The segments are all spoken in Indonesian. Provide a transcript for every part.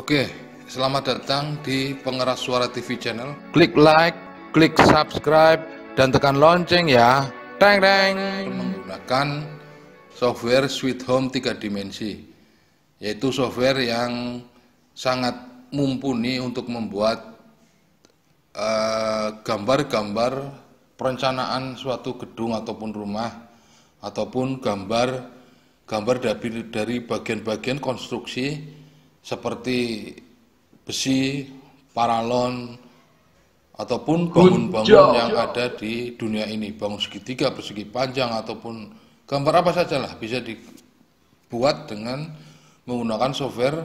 Oke, selamat datang di Pengeras Suara TV Channel. Klik like, klik subscribe, dan tekan lonceng ya. Teng teng. Menggunakan software Sweet Home 3 dimensi, yaitu software yang sangat mumpuni untuk membuat eh, gambar-gambar uh, perencanaan suatu gedung ataupun rumah ataupun gambar gambar dari, dari bagian-bagian konstruksi seperti besi, paralon, ataupun bangun-bangun yang ada di dunia ini, bangun segitiga, persegi panjang ataupun gambar apa saja lah bisa dibuat dengan menggunakan software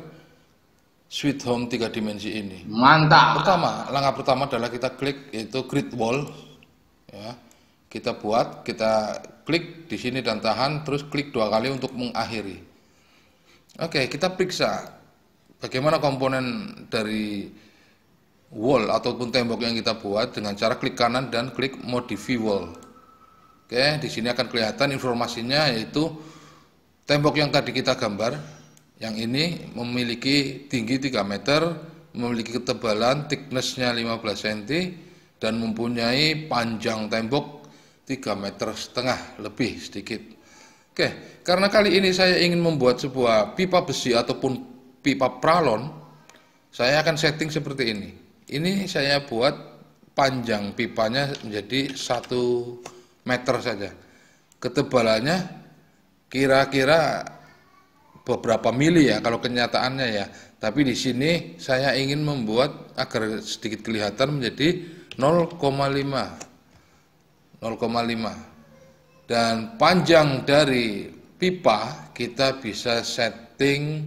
Sweet Home 3 dimensi ini. Mantap. Pertama, langkah pertama adalah kita klik yaitu grid wall, ya. Kita buat, kita klik di sini dan tahan, terus klik dua kali untuk mengakhiri. Oke, kita periksa bagaimana komponen dari wall ataupun tembok yang kita buat dengan cara klik kanan dan klik modify wall. Oke, di sini akan kelihatan informasinya yaitu tembok yang tadi kita gambar yang ini memiliki tinggi 3 meter, memiliki ketebalan thicknessnya 15 cm dan mempunyai panjang tembok 3 meter setengah lebih sedikit. Oke, karena kali ini saya ingin membuat sebuah pipa besi ataupun pipa pralon, saya akan setting seperti ini. Ini saya buat panjang pipanya menjadi satu meter saja. Ketebalannya kira-kira beberapa mili ya kalau kenyataannya ya. Tapi di sini saya ingin membuat agar sedikit kelihatan menjadi 0,5. 0,5. Dan panjang dari pipa kita bisa setting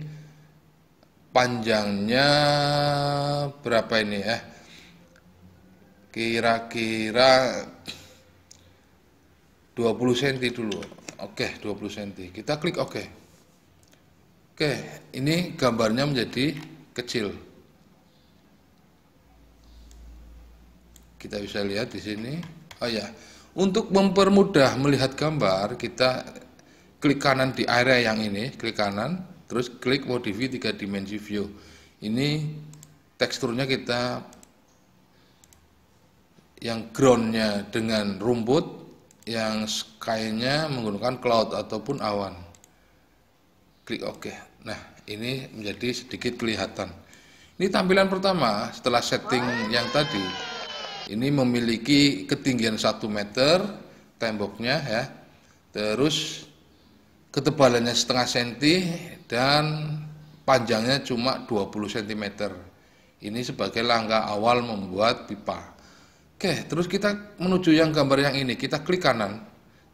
panjangnya berapa ini ya? Kira-kira 20 cm dulu. Oke, 20 cm. Kita klik oke. Oke, ini gambarnya menjadi kecil. Kita bisa lihat di sini. Oh ya, untuk mempermudah melihat gambar, kita klik kanan di area yang ini, klik kanan Terus klik modify tiga dimensi view. Ini teksturnya kita yang groundnya dengan rumput, yang skynya menggunakan cloud ataupun awan. Klik OK. Nah, ini menjadi sedikit kelihatan. Ini tampilan pertama setelah setting yang tadi. Ini memiliki ketinggian 1 meter temboknya ya. Terus ketebalannya setengah senti dan panjangnya cuma 20 cm. Ini sebagai langkah awal membuat pipa. Oke, terus kita menuju yang gambar yang ini. Kita klik kanan,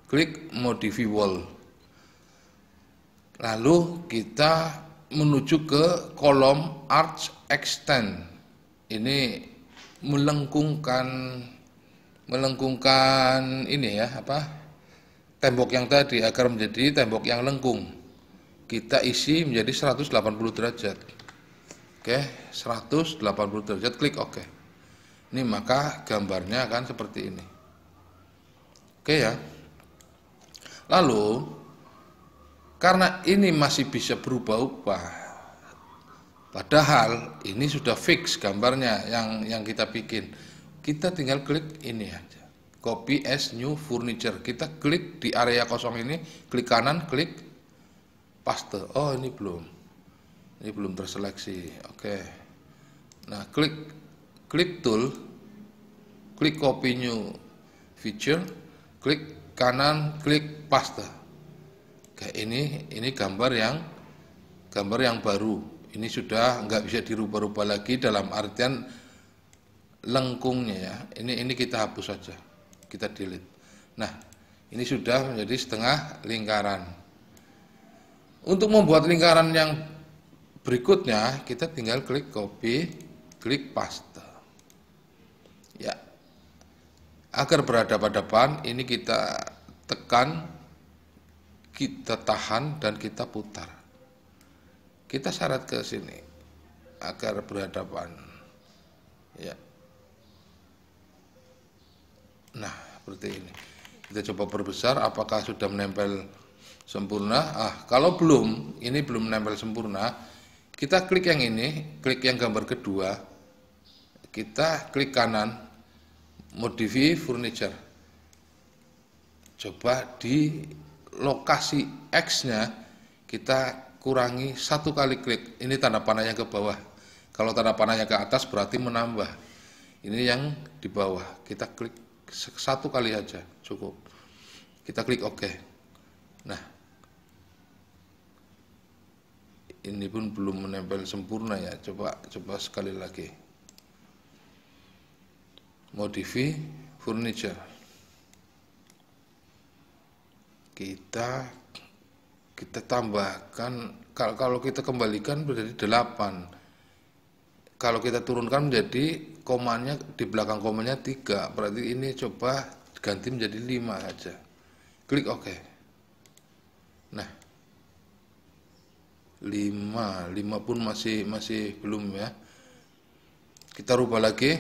klik modify wall. Lalu kita menuju ke kolom arch extend. Ini melengkungkan melengkungkan ini ya, apa? tembok yang tadi agar menjadi tembok yang lengkung. Kita isi menjadi 180 derajat. Oke, 180 derajat klik oke. Ini maka gambarnya akan seperti ini. Oke ya. Lalu karena ini masih bisa berubah-ubah. Padahal ini sudah fix gambarnya yang yang kita bikin. Kita tinggal klik ini aja copy as new furniture. Kita klik di area kosong ini, klik kanan, klik paste. Oh, ini belum. Ini belum terseleksi. Oke. Okay. Nah, klik klik tool, klik copy new feature, klik kanan, klik paste. Kayak ini, ini gambar yang gambar yang baru. Ini sudah nggak bisa dirubah-rubah lagi dalam artian lengkungnya ya. Ini ini kita hapus saja kita delete nah ini sudah menjadi setengah lingkaran untuk membuat lingkaran yang berikutnya kita tinggal klik copy klik paste ya agar berhadapan-hadapan ini kita tekan kita tahan dan kita putar kita syarat ke sini agar berhadapan ya seperti ini kita coba perbesar apakah sudah menempel sempurna ah kalau belum ini belum menempel sempurna kita klik yang ini klik yang gambar kedua kita klik kanan modify furniture coba di lokasi X nya kita kurangi satu kali klik ini tanda panahnya ke bawah kalau tanda panahnya ke atas berarti menambah ini yang di bawah kita klik satu kali aja cukup. Kita klik OK. Nah, ini pun belum menempel sempurna ya. Coba coba sekali lagi. modifi furniture. Kita kita tambahkan kalau kita kembalikan berarti delapan kalau kita turunkan menjadi komanya di belakang komanya tiga, berarti ini coba ganti menjadi lima aja klik OK nah lima, lima pun masih masih belum ya kita rubah lagi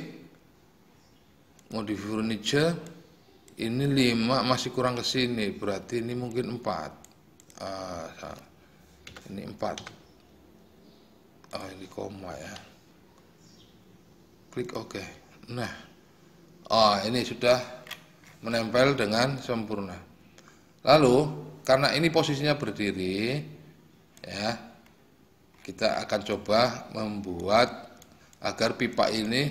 modif furniture ini lima masih kurang ke sini berarti ini mungkin empat. uh, ini empat, oh, ini koma ya klik OK. Nah, oh ini sudah menempel dengan sempurna. Lalu karena ini posisinya berdiri, ya kita akan coba membuat agar pipa ini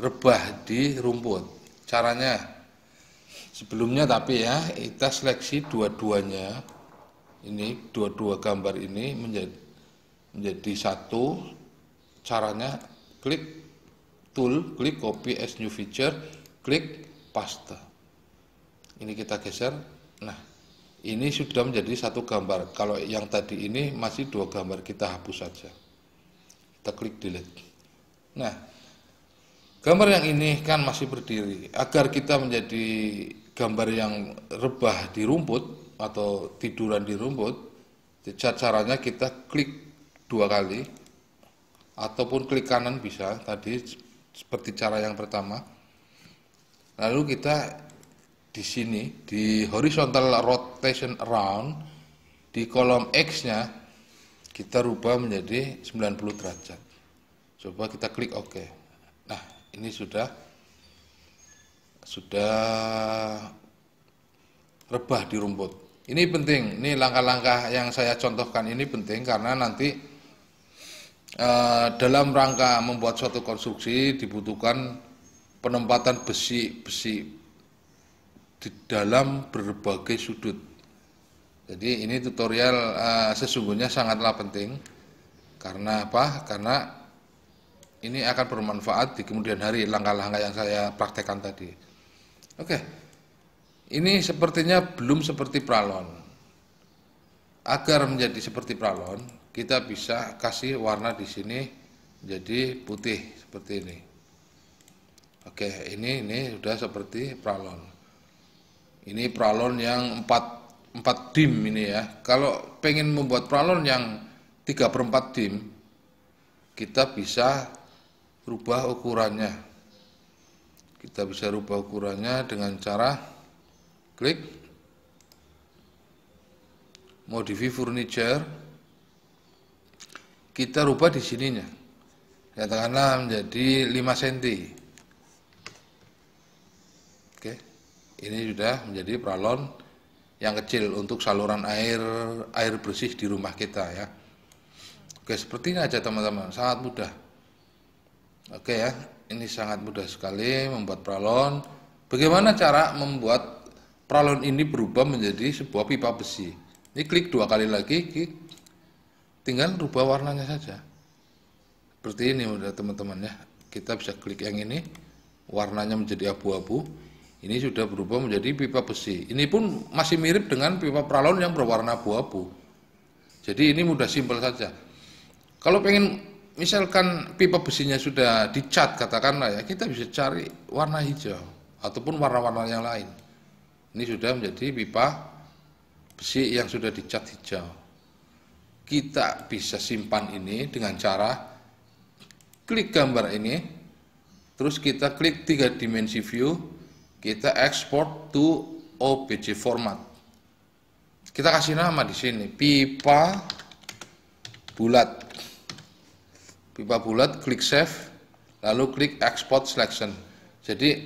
rebah di rumput. Caranya sebelumnya tapi ya kita seleksi dua-duanya ini dua-dua gambar ini menjadi menjadi satu caranya klik tool, klik copy as new feature, klik paste. Ini kita geser. Nah, ini sudah menjadi satu gambar. Kalau yang tadi ini masih dua gambar, kita hapus saja. Kita klik delete. Nah, gambar yang ini kan masih berdiri. Agar kita menjadi gambar yang rebah di rumput atau tiduran di rumput, caranya kita klik dua kali ataupun klik kanan bisa tadi seperti cara yang pertama. Lalu kita di sini di horizontal rotation around di kolom X-nya kita rubah menjadi 90 derajat. Coba kita klik OK. Nah, ini sudah sudah rebah di rumput. Ini penting. Ini langkah-langkah yang saya contohkan ini penting karena nanti e, dalam rangka membuat suatu konstruksi dibutuhkan penempatan besi-besi di dalam berbagai sudut. Jadi ini tutorial e, sesungguhnya sangatlah penting karena apa? Karena ini akan bermanfaat di kemudian hari langkah-langkah yang saya praktekkan tadi. Oke. Ini sepertinya belum seperti pralon. Agar menjadi seperti pralon, kita bisa kasih warna di sini jadi putih seperti ini. Oke, ini ini sudah seperti pralon. Ini pralon yang 4 4 dim ini ya. Kalau pengen membuat pralon yang 3 per 4 dim, kita bisa rubah ukurannya. Kita bisa rubah ukurannya dengan cara klik modify furniture kita rubah di sininya. Katakanlah menjadi 5 cm. Oke. Ini sudah menjadi pralon yang kecil untuk saluran air air bersih di rumah kita ya. Oke, seperti ini aja teman-teman, sangat mudah. Oke ya, ini sangat mudah sekali membuat pralon. Bagaimana cara membuat pralon ini berubah menjadi sebuah pipa besi? Ini klik dua kali lagi, tinggal rubah warnanya saja seperti ini udah teman-teman ya kita bisa klik yang ini warnanya menjadi abu-abu ini sudah berubah menjadi pipa besi ini pun masih mirip dengan pipa pralon yang berwarna abu-abu jadi ini mudah simpel saja kalau pengen misalkan pipa besinya sudah dicat katakanlah ya kita bisa cari warna hijau ataupun warna-warna yang lain ini sudah menjadi pipa besi yang sudah dicat hijau kita bisa simpan ini dengan cara klik gambar ini terus kita klik tiga dimensi view kita export to OBJ format kita kasih nama di sini pipa bulat pipa bulat klik save lalu klik export selection jadi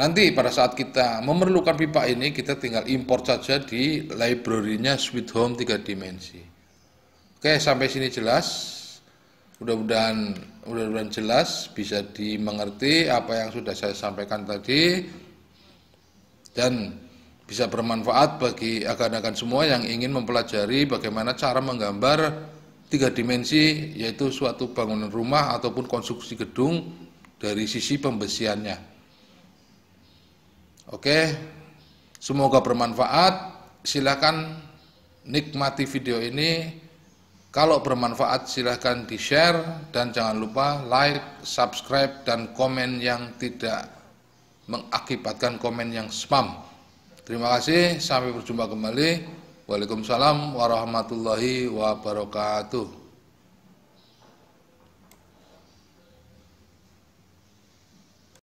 nanti pada saat kita memerlukan pipa ini kita tinggal import saja di library-nya Sweet Home tiga dimensi Oke, sampai sini jelas. Mudah-mudahan mudah-mudahan jelas bisa dimengerti apa yang sudah saya sampaikan tadi dan bisa bermanfaat bagi agan-agan semua yang ingin mempelajari bagaimana cara menggambar tiga dimensi yaitu suatu bangunan rumah ataupun konstruksi gedung dari sisi pembesiannya. Oke. Semoga bermanfaat. Silakan nikmati video ini kalau bermanfaat silahkan di-share dan jangan lupa like, subscribe, dan komen yang tidak mengakibatkan komen yang spam. Terima kasih, sampai berjumpa kembali. Waalaikumsalam warahmatullahi wabarakatuh.